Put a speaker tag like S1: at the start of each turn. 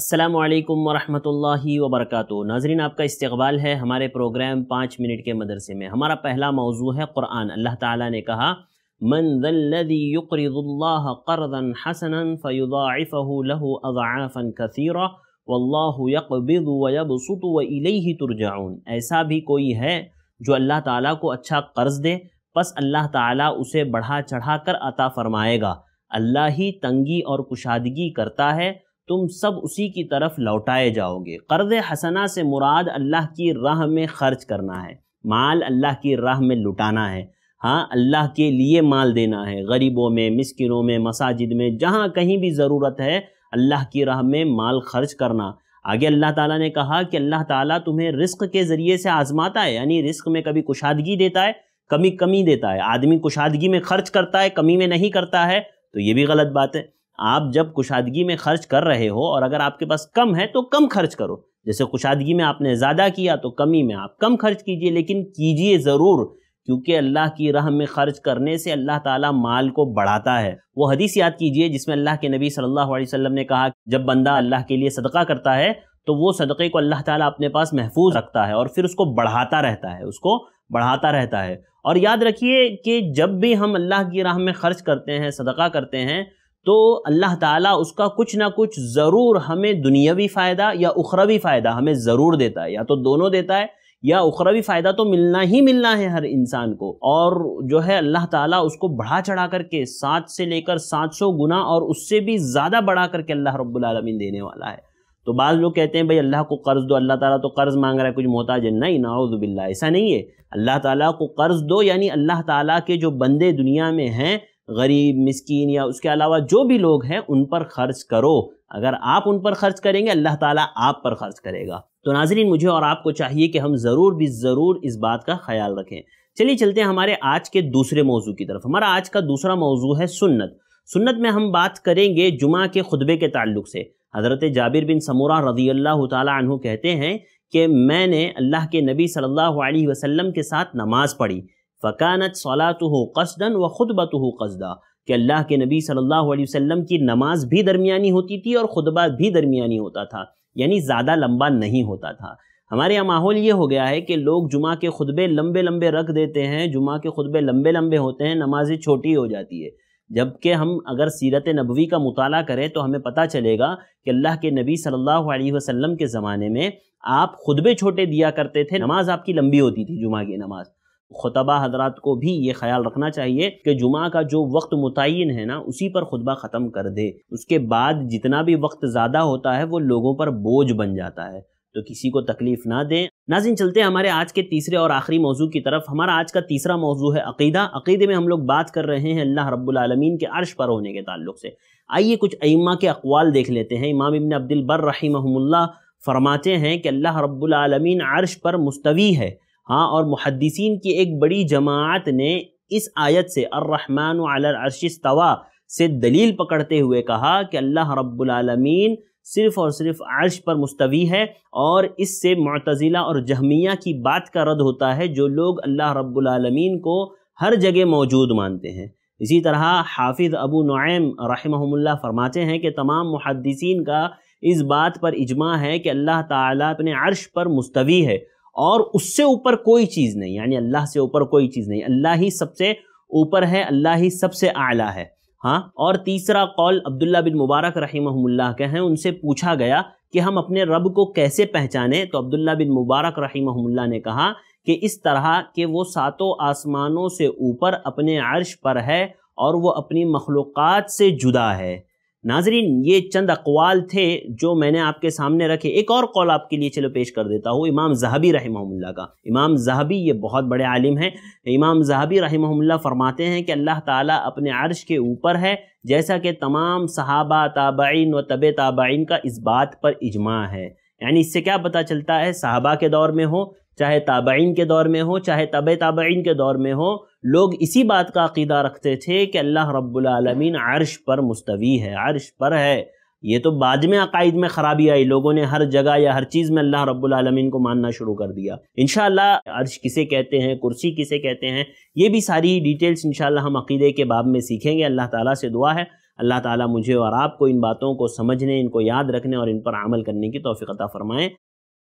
S1: अस्सलाम वालेकुम वरहमतुल्लाहि वबरकاتہ नाजरीन आपका इस्तकबाल है हमारे प्रोग्राम पाँच मिनट के मदरसे में हमारा पहला मौजू है क़ुरान अल्लाह ताला ने कहा मन यक़रदल्लाह कर्दन हसन फ़युदाफ़ लहु अज़ाफ़न कसीरा वल्लाहु यक़बिद वयबसुत व इलैहि तुरजाउन ऐसा भी कोई है जो अल्लाह ताला को अच्छा कर्ज़ दे बस अल्लाह ताला उसे बढ़ा चढ़ा कर अता फ़रमाएगा अल्लाह ही तंगी और कुशादगी करता है तुम सब उसी की तरफ लौटाए जाओगे कर्ज हसना से मुराद अल्लाह की राह में खर्च करना है माल अल्लाह की राह में लुटाना है हाँ अल्लाह के लिए माल देना है गरीबों में मिसकिनों में मसाजिद में जहाँ कहीं भी ज़रूरत है अल्लाह की राह में माल खर्च करना आगे अल्लाह ताला ने कहा कि अल्लाह ताला तुम्हें रिस्क के ज़रिए से आज़माता है यानी रिस्क में कभी कुशादगी देता है कमी कमी देता है आदमी कुशादगी में खर्च करता है कमी में नहीं करता है तो ये भी गलत बात है आप जब कुशादगी में खर्च कर रहे हो और अगर आपके पास कम है तो कम खर्च करो जैसे कुशादगी में आपने ज़्यादा किया तो कमी में आप कम खर्च कीजिए लेकिन कीजिए ज़रूर क्योंकि अल्लाह की राह में खर्च करने से अल्लाह ताला माल को बढ़ाता है वो हदीस याद कीजिए जिसमें अल्लाह के नबी सल्लल्लाहु अलैहि वसल्लम ने कहा जब बंदा अल्लाह के लिए सदका करता है तो वो सदक़े को अल्लाह ताला अपने पास महफूज रखता है और फिर उसको बढ़ाता रहता है उसको बढ़ाता रहता है और याद रखिए कि जब भी हम अल्लाह की राह में खर्च करते हैं सदका करते हैं तो अल्लाह ताला उसका कुछ ना कुछ ज़रूर हमें दुनियावी फ़ायदा या उखरवी फ़ायदा हमें ज़रूर देता है या तो दोनों देता है या उखरवी फ़ायदा तो मिलना ही मिलना है हर इंसान को और जो है अल्लाह ताला उसको बढ़ा चढ़ा करके सात से लेकर सात सौ गुना और उससे भी ज़्यादा बढ़ा करके अल्लाह रब्बुलमीन देने वाला है तो बाद लोग कहते हैं भाई अल्लाह को कर्ज़ दो अल्लाह ताला तो कर्ज़ मांग रहा है कुछ मोहताज है नहीं नाउज़बिल्ला ऐसा नहीं है अल्लाह ताला को कर्ज़ दो यानी अल्लाह ताला के जो बंदे दुनिया में हैं गरीब मिसकीन या उसके अलावा जो भी लोग हैं उन पर खर्च करो अगर आप उन पर खर्च करेंगे अल्लाह ताला आप पर खर्च करेगा तो नाजरीन मुझे और आपको चाहिए कि हम ज़रूर भी ज़रूर इस बात का ख्याल रखें चलिए चलते हैं हमारे आज के दूसरे मौजू की तरफ हमारा आज का दूसरा मौजू है सुन्नत सुन्नत में हम बात करेंगे जुमा के खुतबे के ताल्लुक से हज़रत जाबिर बिन समूरा रजी अल्लाह तहते हैं कि मैंने अल्लाह के नबी सल्लल्लाहु अलैहि वसल्लम के साथ नमाज़ पढ़ी फ़कानत सलात हो कसदन व खुतबत हो कसदा कि अल्लाह के नबी सल्लल्लाहु अलैहि वसल्लम की नमाज भी दरमियानी होती थी और खुतबा भी दरमियानी होता था यानी ज़्यादा लंबा नहीं होता था हमारे यहाँ माहौल ये हो गया है कि लोग जुमा के खुतबे लंबे लंबे रख देते हैं जुमा के खुतबे लंबे लंबे होते हैं नमाजें छोटी हो जाती है जबकि हम अगर सीरत नबवी का मुताल करें तो हमें पता चलेगा कि अल्लाह के नबी सल्लल्लाहु अलैहि वसल्लम के ज़माने में आप खुतबे छोटे दिया करते थे नमाज आपकी लंबी होती थी जुमा की नमाज़ खुतबा हजरात को भी ये ख्याल रखना चाहिए कि जुमा का जो वक्त मुतिन है ना उसी पर खुतबा ख़त्म कर दे उसके बाद जितना भी वक्त ज़्यादा होता है वो लोगों पर बोझ बन जाता है तो किसी को तकलीफ़ ना दें नाजिन चलते हैं हमारे आज के तीसरे और आखिरी मौजू की तरफ हमारा आज का तीसरा मौजू है अकीदा अकीदे में हम लोग बात कर रहे हैं अल्लाह रब्बुलमीन के अर्श पर होने के ताल्लुक से आइए कुछ अम्मा के अकवाल देख लेते हैं इमाम इबन अब्दुलबर रही फरमाते हैं कि अल्लाह रबालमीन अर्श पर मुस्तवी है हाँ और मुहदसिन की एक बड़ी जमात ने इस आयत से अर्रहमान अरश तवा से दलील पकड़ते हुए कहा कि अल्लाह रब्बुलमीन सिर्फ़ और सिर्फ अर्श पर मुस्तवी है और इससे मतज़िला और जहमिया की बात का रद्द होता है जो लोग अल्लाह रब्बुलमीन को हर जगह मौजूद मानते हैं इसी तरह हाफिज़ अबू नईम रहमहुल्ला फरमाते हैं कि तमाम मुहदसिन का इस बात पर इजमा है कि अल्लाह ताला अपने अर्श पर मुस्तवी है और उससे ऊपर कोई चीज़ नहीं यानी अल्लाह से ऊपर कोई चीज़ नहीं अल्लाह ही सबसे ऊपर है अल्लाह ही सबसे आला है हाँ और तीसरा कौल अब्दुल्ला बिन मुबारक रही के हैं उनसे पूछा गया कि हम अपने रब को कैसे पहचाने तो अब्दुल्ला बिन मुबारक रही ने कहा कि इस तरह के वो सातों आसमानों से ऊपर अपने अर्श पर है और वो अपनी मखलूक़ात से जुदा है नाजरीन ये चंद अकवाल थे जो मैंने आपके सामने रखे एक और कौल आपके लिए चलो पेश कर देता हूँ इमाम जहाबी रहमल्ला का इमाम जहाबी ये बहुत बड़े आलिम हैं इमाम जहाबी रहमल्ला फरमाते हैं कि अल्लाह ताला अपने अरश के ऊपर है जैसा कि तमाम सहाबा ताबाइन व तब ताबाइन का इस बात पर इजमा है यानी इससे क्या पता चलता है साहबा के दौर में हो चाहे ताबाइन के दौर में हो चाहे तब ताबाइन के दौर में हो लोग इसी बात का अकीदा रखते थे कि अल्लाह रब्बुलमीन अरश पर मुस्तवी है अर्श पर है ये तो बाद में अकायद में ख़राबी आई लोगों ने हर जगह या हर चीज़ में अल्लाह रब्बुलमीन को मानना शुरू कर दिया इन अर्श किसे कहते हैं कुर्सी किसे कहते हैं ये भी सारी डिटेल्स इन हम अकीदे के बाब में सीखेंगे अल्लाह ताली से दुआ है अल्लाह ताली मुझे और आपको इन बातों को समझने इनको याद रखने और इन पर अमल करने की तोफ़ीक़ता फ़रमाएँ